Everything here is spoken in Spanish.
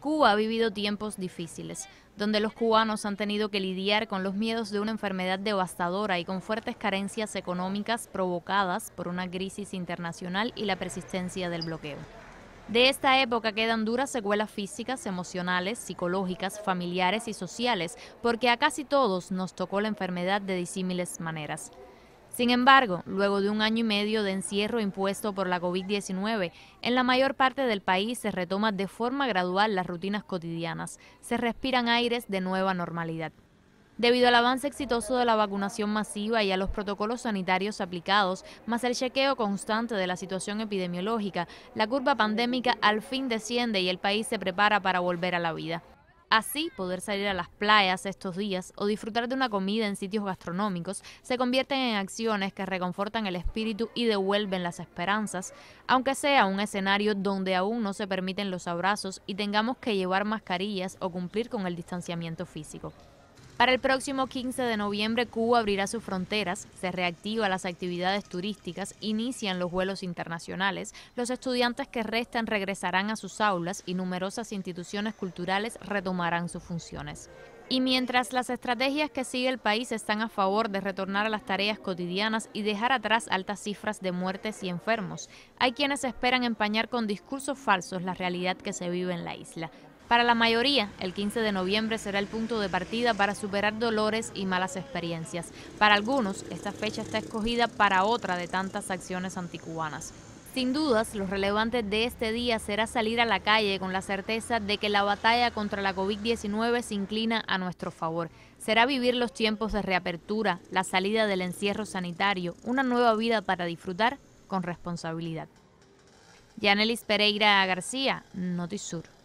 Cuba ha vivido tiempos difíciles, donde los cubanos han tenido que lidiar con los miedos de una enfermedad devastadora y con fuertes carencias económicas provocadas por una crisis internacional y la persistencia del bloqueo. De esta época quedan duras secuelas físicas, emocionales, psicológicas, familiares y sociales, porque a casi todos nos tocó la enfermedad de disímiles maneras. Sin embargo, luego de un año y medio de encierro impuesto por la COVID-19, en la mayor parte del país se retoma de forma gradual las rutinas cotidianas, se respiran aires de nueva normalidad. Debido al avance exitoso de la vacunación masiva y a los protocolos sanitarios aplicados, más el chequeo constante de la situación epidemiológica, la curva pandémica al fin desciende y el país se prepara para volver a la vida. Así, poder salir a las playas estos días o disfrutar de una comida en sitios gastronómicos se convierten en acciones que reconfortan el espíritu y devuelven las esperanzas, aunque sea un escenario donde aún no se permiten los abrazos y tengamos que llevar mascarillas o cumplir con el distanciamiento físico. Para el próximo 15 de noviembre, Cuba abrirá sus fronteras, se reactiva las actividades turísticas, inician los vuelos internacionales, los estudiantes que restan regresarán a sus aulas y numerosas instituciones culturales retomarán sus funciones. Y mientras las estrategias que sigue el país están a favor de retornar a las tareas cotidianas y dejar atrás altas cifras de muertes y enfermos, hay quienes esperan empañar con discursos falsos la realidad que se vive en la isla. Para la mayoría, el 15 de noviembre será el punto de partida para superar dolores y malas experiencias. Para algunos, esta fecha está escogida para otra de tantas acciones anticubanas. Sin dudas, lo relevante de este día será salir a la calle con la certeza de que la batalla contra la COVID-19 se inclina a nuestro favor. Será vivir los tiempos de reapertura, la salida del encierro sanitario, una nueva vida para disfrutar con responsabilidad. Yanelis Pereira García, Notisur.